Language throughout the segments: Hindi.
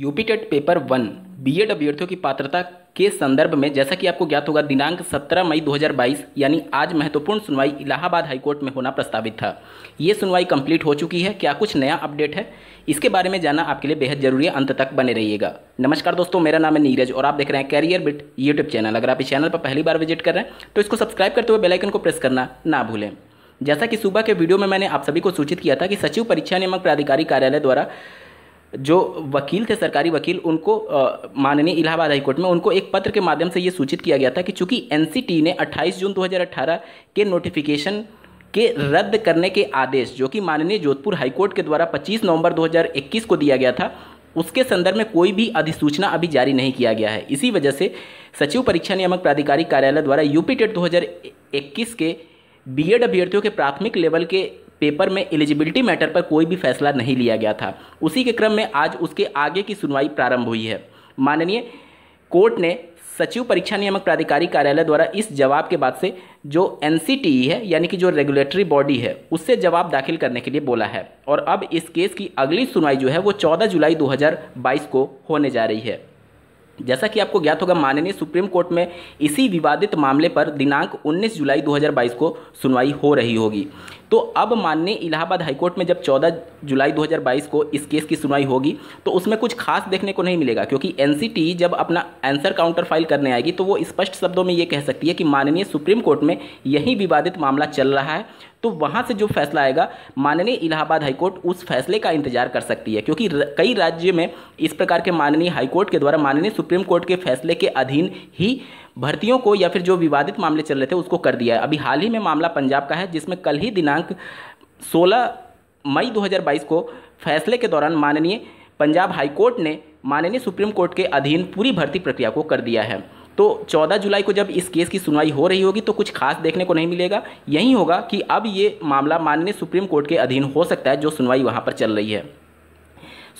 UP TET paper one B Ed अभ्यर्थियों की पात्रता के संदर्भ में जैसा कि आपको ज्ञात होगा दिनांक 17 मई 2022 यानी आज महत्वपूर्ण सुनवाई इलाहाबाद हाईकोर्ट में होना प्रस्तावित था ये सुनवाई कंप्लीट हो चुकी है क्या कुछ नया अपडेट है इसके बारे में जानना आपके लिए बेहद जरूरी है अंत तक बने रहिएगा नमस्कार दोस्तों मेरा नाम है नीरज और आप देख रहे हैं कैरियर बिट यूट्यूब चैनल अगर आप इस चैनल पर पहली बार विजिट कर रहे हैं तो इसको सब्सक्राइब करते हुए बेलाइकन को प्रेस करना ना भूलें जैसा कि सुबह के वीडियो में मैंने आप सभी को सूचित किया था कि सचिव परीक्षा नियामक प्राधिकारी कार्यालय द्वारा जो वकील थे सरकारी वकील उनको माननीय इलाहाबाद हाईकोर्ट में उनको एक पत्र के माध्यम से ये सूचित किया गया था कि चूंकि एन ने 28 जून 2018 के नोटिफिकेशन के रद्द करने के आदेश जो कि माननीय जोधपुर हाईकोर्ट के द्वारा 25 नवंबर 2021 को दिया गया था उसके संदर्भ में कोई भी अधिसूचना अभी जारी नहीं किया गया है इसी वजह से सचिव परीक्षा नियामक प्राधिकारी कार्यालय द्वारा यूपी टेट 2021 के बीएड अभ्यर्थियों के प्राथमिक लेवल के पेपर में एलिजिबिलिटी मैटर पर कोई भी फैसला नहीं लिया गया था उसी के क्रम में आज उसके आगे की सुनवाई प्रारंभ हुई है माननीय कोर्ट ने सचिव परीक्षा नियामक प्राधिकारी कार्यालय द्वारा इस जवाब के बाद से जो एन है यानी कि जो रेगुलेटरी बॉडी है उससे जवाब दाखिल करने के लिए बोला है और अब इस केस की अगली सुनवाई जो है वो 14 जुलाई 2022 को होने जा रही है जैसा कि आपको ज्ञात होगा माननीय सुप्रीम कोर्ट में इसी विवादित मामले पर दिनांक 19 जुलाई 2022 को सुनवाई हो रही होगी तो अब माननीय इलाहाबाद हाईकोर्ट में जब 14 जुलाई 2022 को इस केस की सुनवाई होगी तो उसमें कुछ खास देखने को नहीं मिलेगा क्योंकि एन जब अपना आंसर काउंटर फाइल करने आएगी तो वो स्पष्ट शब्दों में ये कह सकती है कि माननीय सुप्रीम कोर्ट में यही विवादित मामला चल रहा है तो वहाँ से जो फैसला आएगा माननीय इलाहाबाद हाईकोर्ट उस फैसले का इंतजार कर सकती है क्योंकि कई राज्य में इस प्रकार के माननीय हाईकोर्ट के द्वारा माननीय सुप्रीम कोर्ट के फैसले के अधीन ही भर्तियों को या फिर जो विवादित मामले चल रहे थे उसको कर दिया है अभी हाल ही में मामला पंजाब का है जिसमें कल ही दिनांक 16 मई 2022 को फैसले के दौरान माननीय पंजाब हाई कोर्ट ने माननीय सुप्रीम कोर्ट के अधीन पूरी भर्ती प्रक्रिया को कर दिया है तो 14 जुलाई को जब इस केस की सुनवाई हो रही होगी तो कुछ खास देखने को नहीं मिलेगा यही होगा कि अब ये मामला माननीय सुप्रीम कोर्ट के अधीन हो सकता है जो सुनवाई वहाँ पर चल रही है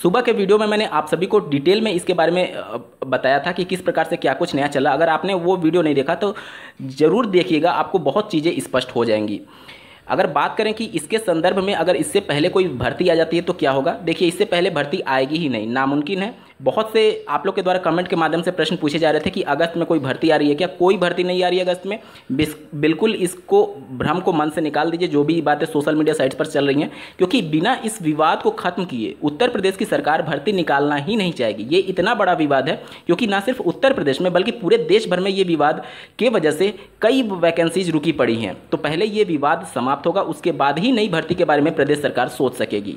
सुबह के वीडियो में मैंने आप सभी को डिटेल में इसके बारे में बताया था कि किस प्रकार से क्या कुछ नया चला अगर आपने वो वीडियो नहीं देखा तो ज़रूर देखिएगा आपको बहुत चीज़ें स्पष्ट हो जाएंगी अगर बात करें कि इसके संदर्भ में अगर इससे पहले कोई भर्ती आ जाती है तो क्या होगा देखिए इससे पहले भर्ती आएगी ही नहीं नामुमकिन है बहुत से आप लोग के द्वारा कमेंट के माध्यम से प्रश्न पूछे जा रहे थे कि अगस्त में कोई भर्ती आ रही है क्या कोई भर्ती नहीं आ रही है अगस्त में बिल्कुल इसको भ्रम को मन से निकाल दीजिए जो भी बातें सोशल मीडिया साइट्स पर चल रही हैं क्योंकि बिना इस विवाद को खत्म किए उत्तर प्रदेश की सरकार भर्ती निकालना ही नहीं चाहेगी ये इतना बड़ा विवाद है क्योंकि ना सिर्फ उत्तर प्रदेश में बल्कि पूरे देश भर में ये विवाद के वजह से कई वैकेंसीज रुकी पड़ी हैं तो पहले ये विवाद समाप्त होगा उसके बाद ही नई भर्ती के बारे में प्रदेश सरकार सोच सकेगी